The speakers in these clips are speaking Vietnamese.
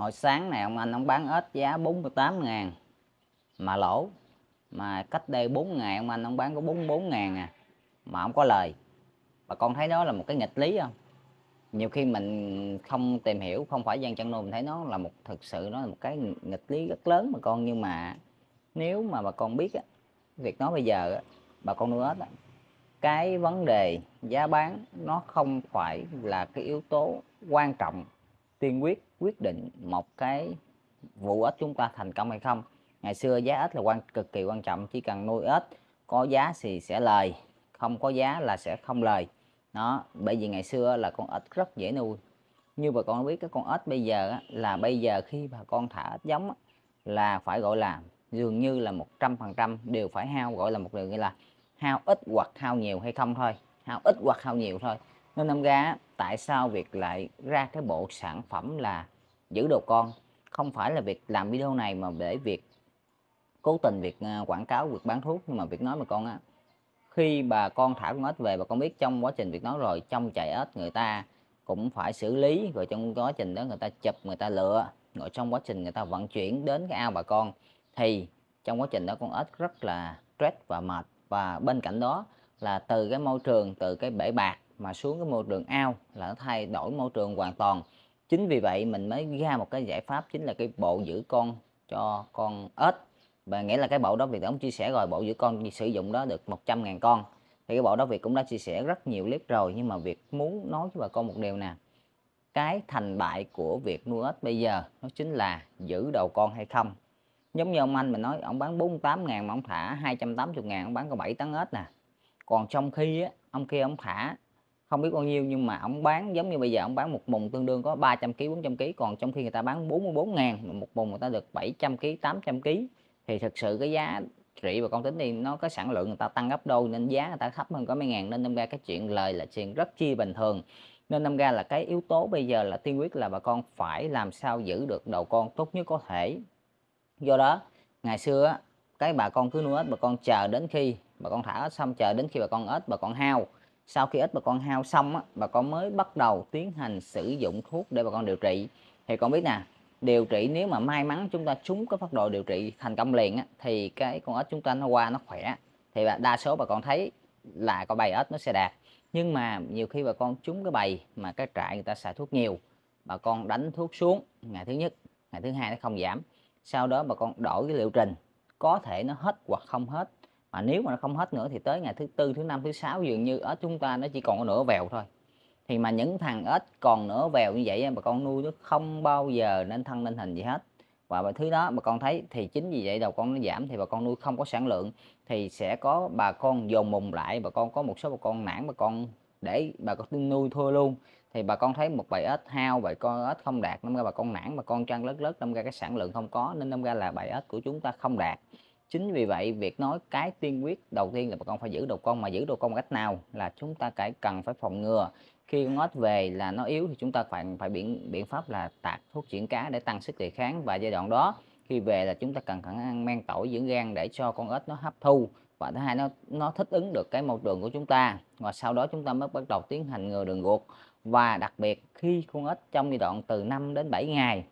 hồi sáng này ông anh ông bán ếch giá 48 ngàn mà lỗ mà cách đây 4 ngày ông anh ông bán có 44 ngàn à mà không có lời bà con thấy đó là một cái nghịch lý không nhiều khi mình không tìm hiểu không phải gian chăn nuôi mình thấy nó là một thực sự nó là một cái nghịch lý rất lớn mà con nhưng mà nếu mà bà con biết á, việc nói bây giờ á, bà con nuôi ếch cái vấn đề giá bán nó không phải là cái yếu tố quan trọng tiên quyết quyết định một cái vụ ếch chúng ta thành công hay không ngày xưa giá ếch là quan cực kỳ quan trọng chỉ cần nuôi ếch có giá thì sẽ lời không có giá là sẽ không lời nó bởi vì ngày xưa là con ếch rất dễ nuôi như bà con biết cái con ếch bây giờ là bây giờ khi bà con thả ếch giống là phải gọi là dường như là một trăm phần trăm đều phải hao gọi là một điều nghĩa là hao ít hoặc hao nhiều hay không thôi hao ít hoặc hao nhiều thôi nên năm ra tại sao việc lại ra cái bộ sản phẩm là giữ đồ con không phải là việc làm video này mà để việc cố tình việc ờ, quảng cáo việc bán thuốc nhưng mà việc nói mà con á khi bà con thả con ếch về bà con biết trong quá trình việc nói rồi trong chạy ếch người ta cũng phải xử lý rồi trong quá trình đó người ta chụp người ta lựa rồi trong quá trình người ta vận chuyển đến cái ao bà con thì trong quá trình đó con ếch rất là stress và mệt và bên cạnh đó là từ cái môi trường từ cái bể bạc mà xuống cái môi trường ao là nó thay đổi môi trường hoàn toàn chính vì vậy mình mới ra một cái giải pháp chính là cái bộ giữ con cho con ếch và nghĩa là cái bộ đó Việt ông chia sẻ rồi bộ giữ con sử dụng đó được 100.000 con thì cái bộ đó việc cũng đã chia sẻ rất nhiều clip rồi nhưng mà việc muốn nói với bà con một điều nè cái thành bại của việc nuôi ếch bây giờ nó chính là giữ đầu con hay không giống như ông anh mình nói ông bán 48 ngàn mà ông thả 280 ngàn ông bán có 7 tấn ếch nè còn trong khi á, ông kia ông thả không biết bao nhiêu nhưng mà ông bán giống như bây giờ ông bán một mùng tương đương có 300 kg 400 kg còn trong khi người ta bán 44 ngàn một mùng người ta được 700 kg 800 kg thì thực sự cái giá trị và con tính thì nó có sản lượng người ta tăng gấp đôi nên giá người ta thấp hơn có mấy ngàn nên đâm ra cái chuyện lời là chuyện rất chi bình thường nên đâm ra là cái yếu tố bây giờ là tiên quyết là bà con phải làm sao giữ được đầu con tốt nhất có thể do đó ngày xưa cái bà con cứ nuôi ếch bà con chờ đến khi bà con thả ếch xong chờ đến khi bà con ếch bà con hao sau khi ít bà con hao xong á, bà con mới bắt đầu tiến hành sử dụng thuốc để bà con điều trị thì con biết nè điều trị nếu mà may mắn chúng ta trúng cái phát đồ điều trị thành công liền á, thì cái con ếch chúng ta nó qua nó khỏe thì đa số bà con thấy là con bầy ếch nó sẽ đạt nhưng mà nhiều khi bà con trúng cái bầy mà cái trại người ta xài thuốc nhiều bà con đánh thuốc xuống ngày thứ nhất ngày thứ hai nó không giảm sau đó bà con đổi cái liệu trình có thể nó hết hoặc không hết à, nếu mà nó không hết nữa thì tới ngày thứ tư thứ năm thứ sáu dường như ếch chúng ta nó chỉ còn có nửa vèo thôi thì mà những thằng ếch còn nửa vèo như vậy bà con nuôi nó không bao giờ nên thân nên hình gì hết và thứ đó bà con thấy thì chính vì vậy đầu con nó giảm thì bà con nuôi không có sản lượng thì sẽ có bà con dồn mùng lại bà con có một số bà con nản bà con để bà con nuôi thua luôn thì bà con thấy một bầy ếch hao bầy con ếch không đạt nên ra bà con nản bà con trăng lớn lớn nên ra cái sản lượng không có nên năm ra là bầy ếch của chúng ta không đạt chính vì vậy việc nói cái tiên quyết đầu tiên là bà con phải giữ đồ con mà giữ đồ con cách nào là chúng ta phải cần phải phòng ngừa khi con ếch về là nó yếu thì chúng ta phải phải biện biện pháp là tạt thuốc chuyển cá để tăng sức đề kháng và giai đoạn đó khi về là chúng ta cần khả năng men tỏi dưỡng gan để cho con ếch nó hấp thu và thứ hai nó nó thích ứng được cái môi trường của chúng ta và sau đó chúng ta mới bắt đầu tiến hành ngừa đường ruột và đặc biệt khi con ếch trong giai đoạn từ 5 đến 7 ngày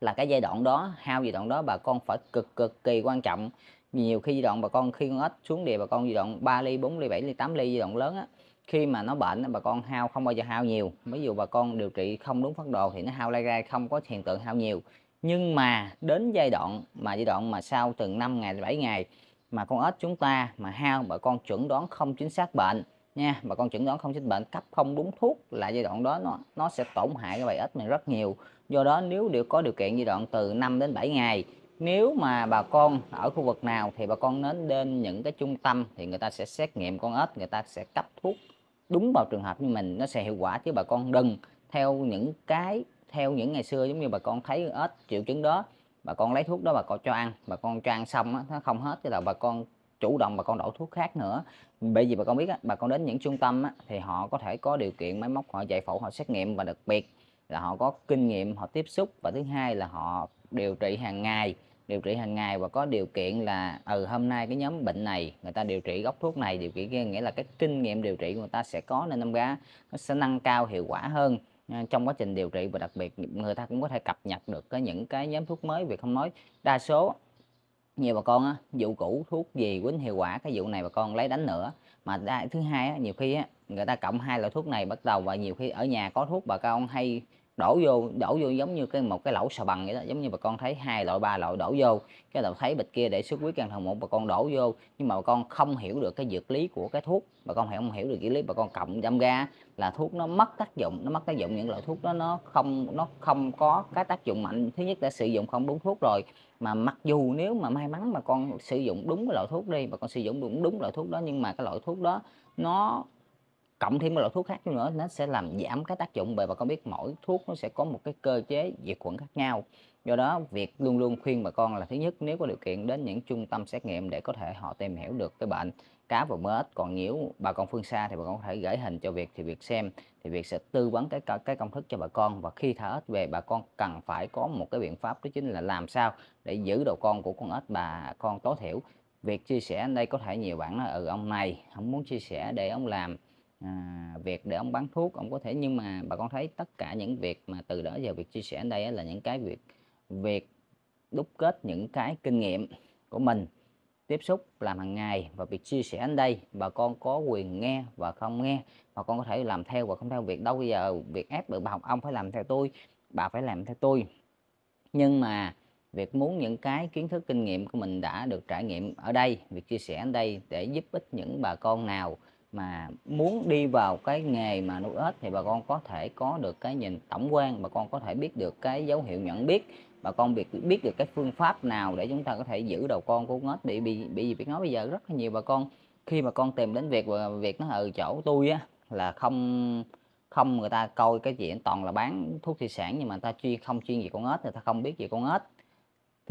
là cái giai đoạn đó hao giai đoạn đó bà con phải cực cực kỳ quan trọng nhiều khi giai đoạn bà con khi con ếch xuống địa bà con giai đoạn 3 ly 4 ly 7 ly 8 ly giai đoạn lớn á khi mà nó bệnh bà con hao không bao giờ hao nhiều ví dụ bà con điều trị không đúng phác đồ thì nó hao lai rai không có hiện tượng hao nhiều nhưng mà đến giai đoạn mà giai đoạn mà sau từ 5 ngày 7 ngày mà con ếch chúng ta mà hao bà con chuẩn đoán không chính xác bệnh nha mà con chẩn đoán không chính bệnh cấp không đúng thuốc là giai đoạn đó nó nó sẽ tổn hại cái bài ếch này rất nhiều do đó nếu điều có điều kiện giai đoạn từ 5 đến 7 ngày nếu mà bà con ở khu vực nào thì bà con nên đến những cái trung tâm thì người ta sẽ xét nghiệm con ếch người ta sẽ cấp thuốc đúng vào trường hợp như mình nó sẽ hiệu quả chứ bà con đừng theo những cái theo những ngày xưa giống như bà con thấy ếch triệu chứng đó bà con lấy thuốc đó bà con cho ăn bà con cho ăn xong đó, nó không hết thì là bà con chủ động bà con đổ thuốc khác nữa bởi vì bà con biết bà con đến những trung tâm thì họ có thể có điều kiện máy móc họ giải phẫu họ xét nghiệm và đặc biệt là họ có kinh nghiệm họ tiếp xúc và thứ hai là họ điều trị hàng ngày điều trị hàng ngày và có điều kiện là ừ hôm nay cái nhóm bệnh này người ta điều trị gốc thuốc này điều trị kia nghĩa là cái kinh nghiệm điều trị của người ta sẽ có nên năm ra nó sẽ nâng cao hiệu quả hơn ờ, trong quá trình điều trị và đặc biệt người ta cũng có thể cập nhật được cái những cái nhóm thuốc mới vì không nói đa số nhiều bà con á, vụ cũ thuốc gì quýnh hiệu quả cái vụ này bà con lấy đánh nữa mà thứ hai á, nhiều khi á, người ta cộng hai loại thuốc này bắt đầu và nhiều khi ở nhà có thuốc bà con hay đổ vô đổ vô giống như cái một cái lẩu xà bằng vậy đó giống như bà con thấy hai loại ba loại đổ vô cái đầu thấy bịch kia để xuất huyết càng thằng một bà con đổ vô nhưng mà bà con không hiểu được cái dược lý của cái thuốc bà con không hiểu được dược lý bà con cộng đâm ra là thuốc nó mất tác dụng nó mất tác dụng những loại thuốc đó nó không nó không có cái tác dụng mạnh thứ nhất đã sử dụng không đúng thuốc rồi mà mặc dù nếu mà may mắn mà con sử dụng đúng cái loại thuốc đi mà con sử dụng đúng đúng loại thuốc đó nhưng mà cái loại thuốc đó nó cộng thêm một loại thuốc khác nữa nó sẽ làm giảm cái tác dụng bởi bà con biết mỗi thuốc nó sẽ có một cái cơ chế diệt khuẩn khác nhau do đó việc luôn luôn khuyên bà con là thứ nhất nếu có điều kiện đến những trung tâm xét nghiệm để có thể họ tìm hiểu được cái bệnh cá và mớ ếch còn nếu bà con phương xa thì bà con có thể gửi hình cho việc thì việc xem thì việc sẽ tư vấn cái cái công thức cho bà con và khi thả ếch về bà con cần phải có một cái biện pháp đó chính là làm sao để giữ đầu con của con ếch bà con tối thiểu việc chia sẻ ở đây có thể nhiều bạn nói ừ ông này không muốn chia sẻ để ông làm à, việc để ông bán thuốc ông có thể nhưng mà bà con thấy tất cả những việc mà từ đó giờ việc chia sẻ ở đây là những cái việc việc đúc kết những cái kinh nghiệm của mình tiếp xúc làm hàng ngày và việc chia sẻ ở đây bà con có quyền nghe và không nghe bà con có thể làm theo và không theo việc đâu bây giờ việc ép được bà học ông phải làm theo tôi bà phải làm theo tôi nhưng mà việc muốn những cái kiến thức kinh nghiệm của mình đã được trải nghiệm ở đây việc chia sẻ ở đây để giúp ích những bà con nào mà muốn đi vào cái nghề mà nuôi ếch thì bà con có thể có được cái nhìn tổng quan bà con có thể biết được cái dấu hiệu nhận biết bà con biết biết được cái phương pháp nào để chúng ta có thể giữ đầu con của ếch bị bị bị gì biết nói bây giờ rất là nhiều bà con khi mà con tìm đến việc việc nó ở chỗ tôi á là không không người ta coi cái chuyện toàn là bán thuốc thủy sản nhưng mà người ta chuyên không chuyên gì con ếch người ta không biết gì con ếch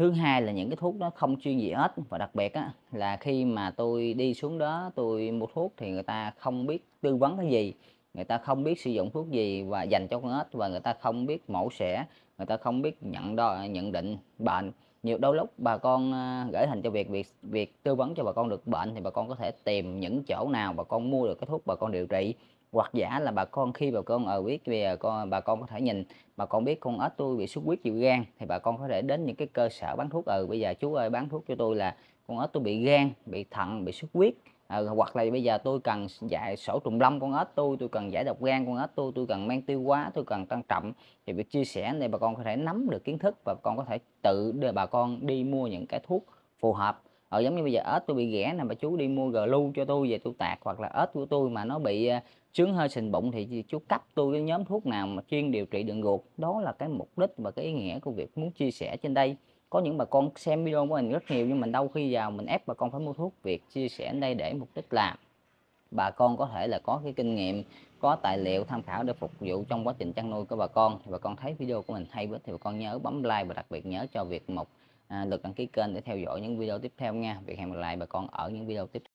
thứ hai là những cái thuốc đó không chuyên gì hết và đặc biệt á, là khi mà tôi đi xuống đó tôi mua thuốc thì người ta không biết tư vấn cái gì người ta không biết sử dụng thuốc gì và dành cho con ếch và người ta không biết mổ xẻ người ta không biết nhận đo nhận định bệnh nhiều đôi lúc bà con à, gửi hình cho việc việc việc tư vấn cho bà con được bệnh thì bà con có thể tìm những chỗ nào bà con mua được cái thuốc bà con điều trị hoặc giả là bà con khi bà con ở ờ, biết về ờ, con bà con có thể nhìn bà con biết con ếch tôi bị xuất huyết dịu gan thì bà con có thể đến những cái cơ sở bán thuốc ừ bây giờ chú ơi bán thuốc cho tôi là con ếch tôi bị gan bị thận bị xuất huyết à, hoặc là bây giờ tôi cần dạy sổ trùng lâm con ếch tôi tôi cần giải độc gan con ếch tôi tôi cần men tiêu hóa tôi cần tăng trọng thì việc chia sẻ này bà con có thể nắm được kiến thức và con có thể tự để bà con đi mua những cái thuốc phù hợp ở ờ, giống như bây giờ ếch tôi bị ghẻ nè bà chú đi mua gờ lưu cho tôi về tôi tạc hoặc là ếch của tôi mà nó bị ờ, sướng hơi sình bụng thì chú cấp tôi cái nhóm thuốc nào mà chuyên điều trị đường ruột đó là cái mục đích và cái ý nghĩa của việc muốn chia sẻ trên đây có những bà con xem video của mình rất nhiều nhưng mình đâu khi vào mình ép bà con phải mua thuốc việc chia sẻ đây để mục đích làm bà con có thể là có cái kinh nghiệm có tài liệu tham khảo để phục vụ trong quá trình chăn nuôi của bà con thì bà con thấy video của mình hay quá thì bà con nhớ bấm like và đặc biệt nhớ cho việc một à, lượt đăng ký kênh để theo dõi những video tiếp theo nha việc hẹn gặp lại bà con ở những video tiếp theo